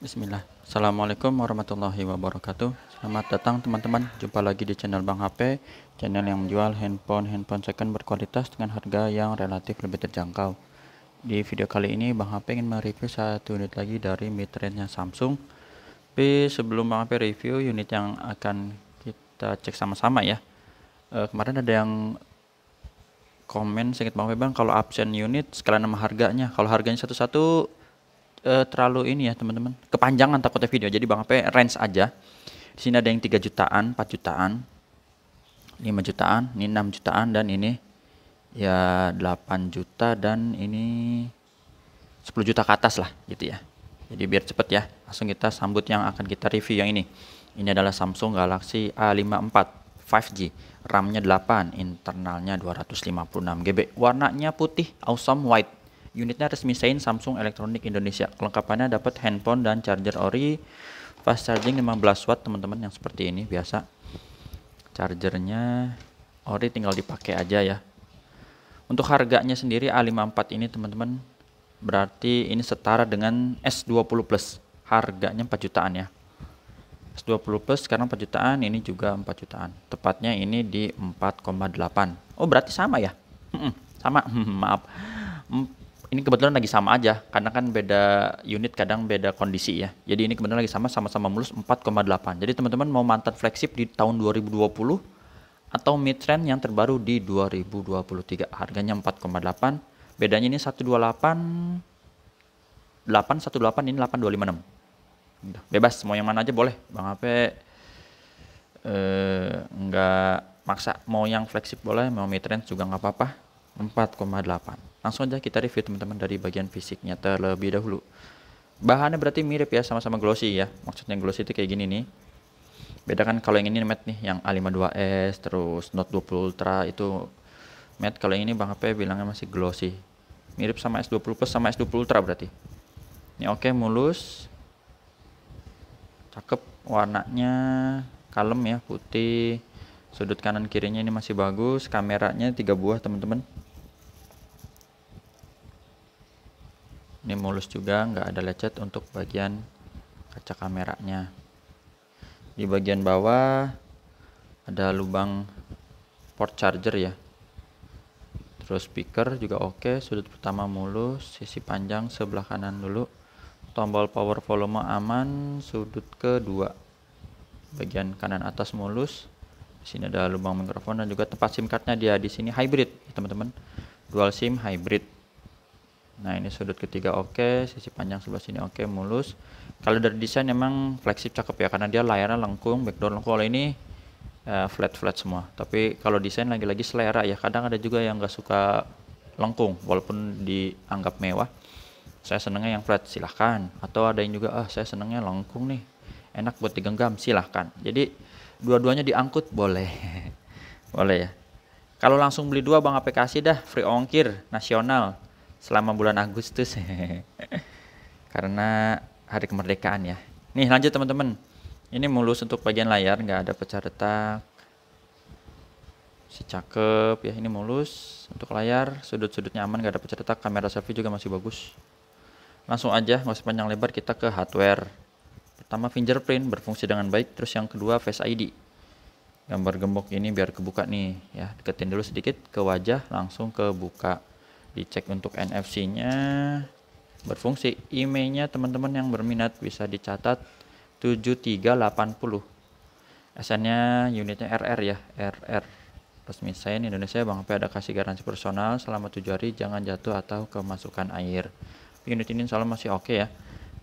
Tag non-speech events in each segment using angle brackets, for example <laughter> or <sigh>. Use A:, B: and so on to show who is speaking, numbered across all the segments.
A: Bismillah Assalamualaikum warahmatullahi wabarakatuh Selamat datang teman-teman Jumpa lagi di channel Bang HP Channel yang menjual handphone-handphone second berkualitas Dengan harga yang relatif lebih terjangkau Di video kali ini Bang HP ingin mereview satu unit lagi Dari mid-range Samsung Tapi sebelum Bang HP review unit yang akan kita cek sama-sama ya e, Kemarin ada yang komen sedikit Bang HP Bang Kalau absen unit sekalian nama harganya Kalau harganya satu-satu uh, terlalu ini ya teman-teman kepanjangan takutnya video jadi bang Ape range aja di sini ada yang 3 jutaan 4 jutaan 5 jutaan ini 6 jutaan dan ini ya 8 juta dan ini 10 juta ke atas lah gitu ya jadi biar cepet ya langsung kita sambut yang akan kita review yang ini ini adalah Samsung Galaxy A54 5G, RAM-nya 8, internalnya 256 GB, warnanya putih, awesome white. Unitnya resmi Sein Samsung Electronic Indonesia. Kelengkapannya dapat handphone dan charger ori fast charging 15 watt teman-teman yang seperti ini biasa. Chargernya ori tinggal dipakai aja ya. Untuk harganya sendiri A54 ini teman-teman berarti ini setara dengan S20 Plus. Harganya 4 jutaan ya. S20 Plus sekarang 4 jutaan, ini juga 4 jutaan. Tepatnya ini di 4,8. Oh, berarti sama ya? sama. <laughs> Maaf ini kebetulan lagi sama aja karena kan beda unit kadang beda kondisi ya. Jadi ini kebetulan lagi sama sama-sama mulus 4,8. Jadi teman-teman mau mantan flagship di tahun 2020 atau mid trend yang terbaru di 2023 harganya 4,8 bedanya ini 128 818 ini 8256 bebas mau yang mana aja boleh Bang Ape eh, nggak maksa mau yang flagship boleh mau mid trend juga nggak apa-apa 4,8 Langsung aja kita review teman-teman dari bagian fisiknya terlebih dahulu. Bahannya berarti mirip ya sama-sama glossy ya. Maksudnya glossy itu kayak gini nih. Beda kan kalau yang ini matte nih yang A52s terus Note 20 Ultra itu matte kalau yang ini Bang HP bilangnya masih glossy. Mirip sama S20 Plus sama S20 Ultra berarti. Ini oke okay, mulus. Cakep warnanya kalem ya putih sudut kanan kirinya ini masih bagus kameranya tiga buah teman-teman ini mulus juga nggak ada lecet untuk bagian kaca kameranya di bagian bawah ada lubang port charger ya terus speaker juga oke sudut pertama mulus sisi panjang sebelah kanan dulu tombol power volume aman sudut kedua bagian kanan atas mulus di sini ada lubang mikrofon dan juga tempat SIM cardnya dia di sini hybrid teman-teman dual SIM hybrid Nah ini sudut ketiga oke, okay, sisi panjang sebelah sini oke, okay, mulus. Kalau dari desain memang flagship cakep ya karena dia layarnya lengkung, backdoor lengkung. Kalau ini eh, flat flat flat semua. Tapi kalau desain lagi-lagi selera ya. Kadang ada juga yang nggak suka lengkung, walaupun dianggap mewah. Saya senengnya yang flat silahkan. Atau ada yang juga ah saya senengnya lengkung nih, enak buat digenggam silahkan. Jadi dua-duanya diangkut boleh, <laughs> boleh ya. Kalau langsung beli dua bang aplikasi dah free ongkir nasional selama bulan Agustus <laughs> karena hari kemerdekaan ya. Nih lanjut teman-teman. Ini mulus untuk bagian layar, nggak ada pecah retak. Si cakep ya, ini mulus untuk layar, sudut-sudutnya aman, nggak ada pecah retak, kamera selfie juga masih bagus. Langsung aja, nggak usah panjang lebar, kita ke hardware. Pertama fingerprint berfungsi dengan baik, terus yang kedua Face ID. Gambar gembok ini biar kebuka nih ya, deketin dulu sedikit ke wajah, langsung kebuka dicek untuk NFC-nya berfungsi IM-nya teman-teman yang berminat bisa dicatat 7380 SN-nya unitnya RR ya RR resmi saya Indonesia Bang Ape ada kasih garansi personal selama 7 hari jangan jatuh atau kemasukan air unit ini insya Allah masih oke okay ya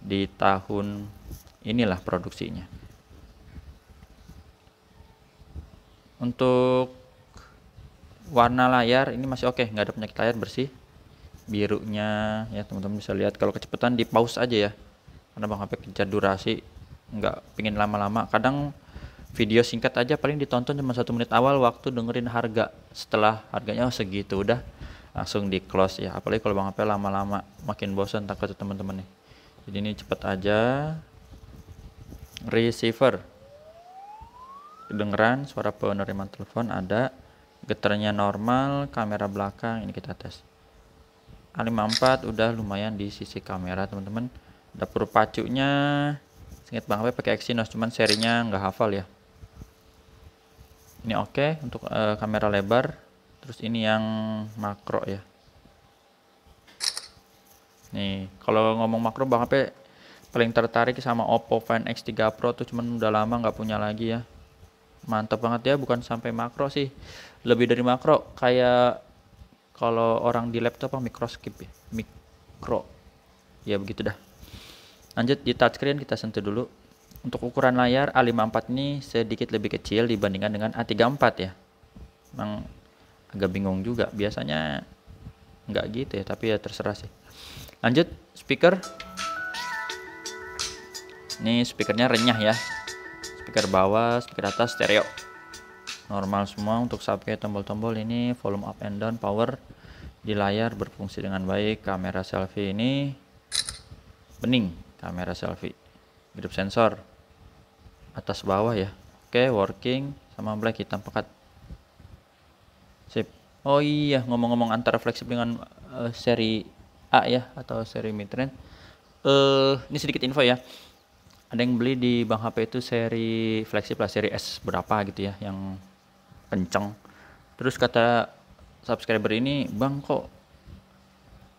A: di tahun inilah produksinya untuk warna layar ini masih oke okay, nggak ada penyakit layar bersih birunya ya teman-teman bisa lihat kalau kecepatan di pause aja ya karena bang HP kejar durasi nggak pingin lama-lama kadang video singkat aja paling ditonton cuma satu menit awal waktu dengerin harga setelah harganya oh, segitu udah langsung di close ya apalagi kalau bang HP lama-lama makin bosan takut teman-teman nih jadi ini cepet aja receiver kedengeran suara penerimaan telepon ada geternya normal kamera belakang ini kita tes A54 udah lumayan di sisi kamera teman-teman dapur pacunya singkat banget. HP ya, pakai Exynos cuman serinya nggak hafal ya ini oke okay, untuk e, kamera lebar terus ini yang makro ya nih kalau ngomong makro Bang HP paling tertarik sama Oppo Find X3 Pro tuh cuman udah lama nggak punya lagi ya mantap banget ya bukan sampai makro sih lebih dari makro kayak kalau orang di laptop apa mikroskop ya mikro ya begitu dah lanjut di touchscreen kita sentuh dulu untuk ukuran layar A54 ini sedikit lebih kecil dibandingkan dengan A34 ya memang agak bingung juga biasanya nggak gitu ya tapi ya terserah sih lanjut speaker ini speakernya renyah ya speaker bawah speaker atas stereo normal semua untuk subkey tombol-tombol ini volume up and down power di layar berfungsi dengan baik kamera selfie ini bening kamera selfie hidup sensor atas bawah ya oke working sama black hitam pekat sip oh iya ngomong-ngomong antara flagship dengan uh, seri A ya atau seri midrange uh, ini sedikit info ya ada yang beli di bank HP itu seri flagship lah seri S berapa gitu ya yang kenceng terus kata subscriber ini bang kok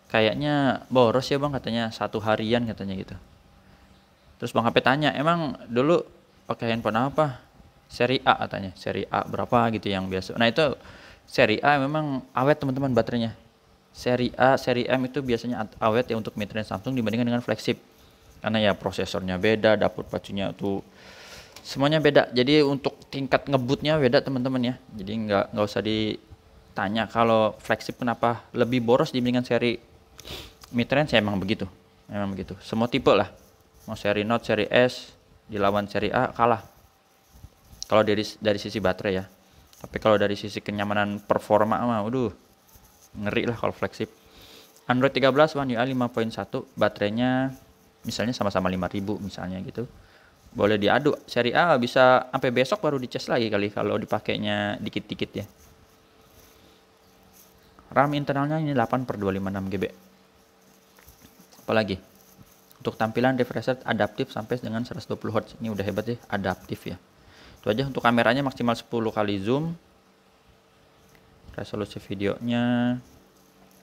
A: kayaknya boros ya bang katanya satu harian katanya gitu terus bang HP tanya emang dulu pakai handphone apa seri A katanya seri A berapa gitu yang biasa nah itu seri A memang awet teman-teman baterainya seri A seri M itu biasanya awet ya untuk mid Samsung dibandingkan dengan flagship karena ya prosesornya beda dapur pacunya tuh semuanya beda jadi untuk tingkat ngebutnya beda teman-teman ya jadi nggak nggak usah ditanya kalau flagship kenapa lebih boros dibandingkan seri mid range ya emang begitu emang begitu semua tipe lah mau seri Note seri S dilawan seri A kalah kalau dari dari sisi baterai ya tapi kalau dari sisi kenyamanan performa mah aduh ngeri lah kalau flagship Android 13 One UI 5.1 baterainya misalnya sama-sama 5000 misalnya gitu boleh diaduk seri A bisa sampai besok baru dicas lagi kali kalau dipakainya dikit-dikit ya RAM internalnya ini 8 per 256 GB apalagi untuk tampilan refresh rate adaptif sampai dengan 120 Hz ini udah hebat sih adaptif ya itu aja untuk kameranya maksimal 10 kali zoom resolusi videonya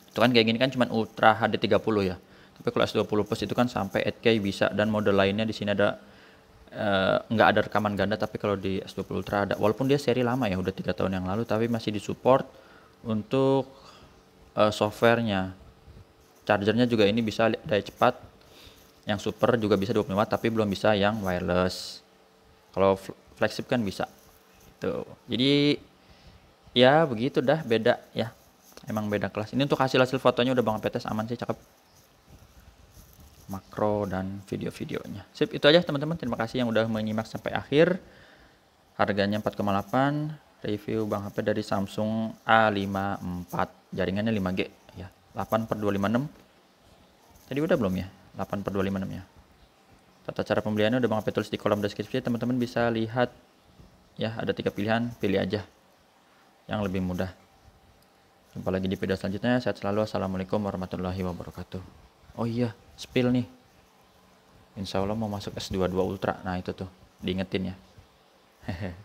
A: itu kan kayak gini kan cuman Ultra HD 30 ya tapi kalau S20 Plus itu kan sampai 8K bisa dan model lainnya di sini ada Eh, nggak uh, ada rekaman ganda tapi kalau di S20 Ultra ada walaupun dia seri lama ya udah tiga tahun yang lalu tapi masih disupport untuk uh, softwarenya chargernya juga ini bisa daya cepat yang super juga bisa 20 watt tapi belum bisa yang wireless kalau flagship kan bisa itu jadi ya begitu dah beda ya emang beda kelas ini untuk hasil hasil fotonya udah bang petes aman sih cakep makro dan video-videonya. Sip, itu aja teman-teman. Terima kasih yang udah menyimak sampai akhir. Harganya 4,8, review Bang HP dari Samsung A54, jaringannya 5G ya. 8 per 256. Tadi udah belum ya? 8 per 256 ya. Tata cara pembeliannya udah Bang HP tulis di kolom deskripsi. Teman-teman bisa lihat ya, ada tiga pilihan, pilih aja yang lebih mudah. Jumpa lagi di video selanjutnya. Sehat selalu. Assalamualaikum warahmatullahi wabarakatuh oh iya spill nih insya Allah mau masuk S22 Ultra nah itu tuh diingetin ya Hehehe. <laughs>